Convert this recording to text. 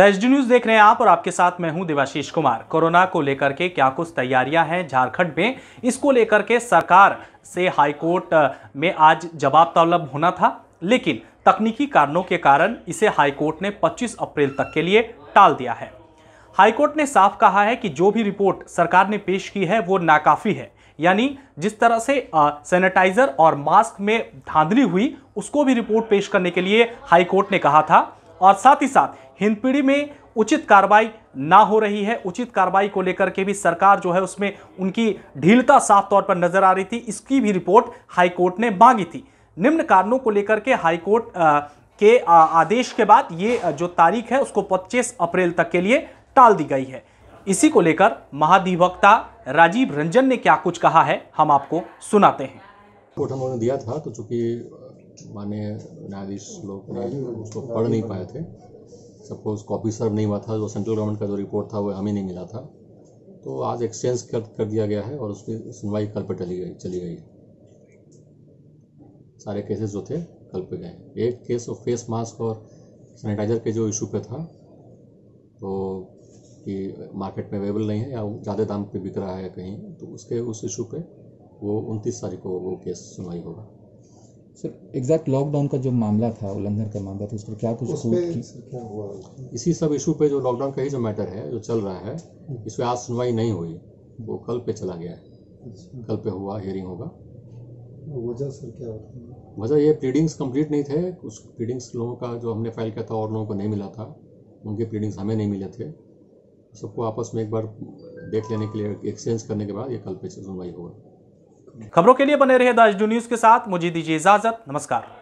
The news देख रहे हैं आप और आपके साथ मैं हूं देवाशीष कुमार कोरोना को लेकर के क्या कुछ तैयारियां हैं झारखंड में इसको लेकर के सरकार से हाईकोर्ट में आज जवाब तलब तो होना था लेकिन तकनीकी कारणों के कारण इसे हाईकोर्ट ने 25 अप्रैल तक के लिए टाल दिया है हाईकोर्ट ने साफ कहा है कि जो भी रिपोर्ट सरकार ने पेश की है वो नाकाफी है यानी जिस तरह से सैनिटाइजर और मास्क में धांधली हुई उसको भी रिपोर्ट पेश करने के लिए हाईकोर्ट ने कहा था और साथ ही साथ हिंदपीढ़ी में उचित कार्रवाई ना हो रही है उचित कार्रवाई को लेकर के भी सरकार जो है उसमें उनकी ढीलता साफ तौर पर नजर आ रही थी इसकी भी रिपोर्ट हाईकोर्ट ने मांगी थी निम्न कारणों को लेकर के हाईकोर्ट के आदेश के बाद ये जो तारीख है उसको 25 अप्रैल तक के लिए टाल दी गई है इसी को लेकर महाधिवक्ता राजीव रंजन ने क्या कुछ कहा है हम आपको सुनाते हैं कोर्ट हम दिया था तो चूंकि माननीय न्यायाधीश लोग उसको पढ़ नहीं पाए थे सपोज कॉपी सर्व नहीं हुआ था जो सेंट्रल गवर्नमेंट का जो रिपोर्ट था वो हमें नहीं मिला था तो आज एक्सचेंज कर कर दिया गया है और उसकी सुनवाई कल पर चली गई चली गई सारे केसेस जो थे कल पे गए एक केस वो फेस मास्क और सैनिटाइज़र के जो इशू पे था तो कि मार्केट में अवेलेबल नहीं है या ज़्यादा दाम पे बिक रहा है कहीं तो उसके उस इशू पे वो उनतीस तारीख को वो केस सुनवाई होगा सर एग्जैक्ट लॉकडाउन का जो मामला था उल्लंघन का मामला था उस पर क्या कुछ क्या हुआ इसी सब इशू पे जो लॉकडाउन का ही जो मैटर है जो चल रहा है इस पर आज सुनवाई नहीं हुई वो कल पे चला गया है अच्छा। कल पे हुआ हियरिंग होगा वजह सर क्या होता वजह ये प्लीडिंग्स कंप्लीट नहीं थे उस प्लीडिंग्स लोगों का जो हमने फाइल किया था और लोगों को नहीं मिला था उनके प्लीडिंग्स हमें नहीं मिले थे सबको आपस में एक बार देख लेने के लिए एक्सचेंज करने के बाद ये कल पे सुनवाई होगा खबरों के लिए बने रहे द न्यूज के साथ मुझे दीजिए इजाजत नमस्कार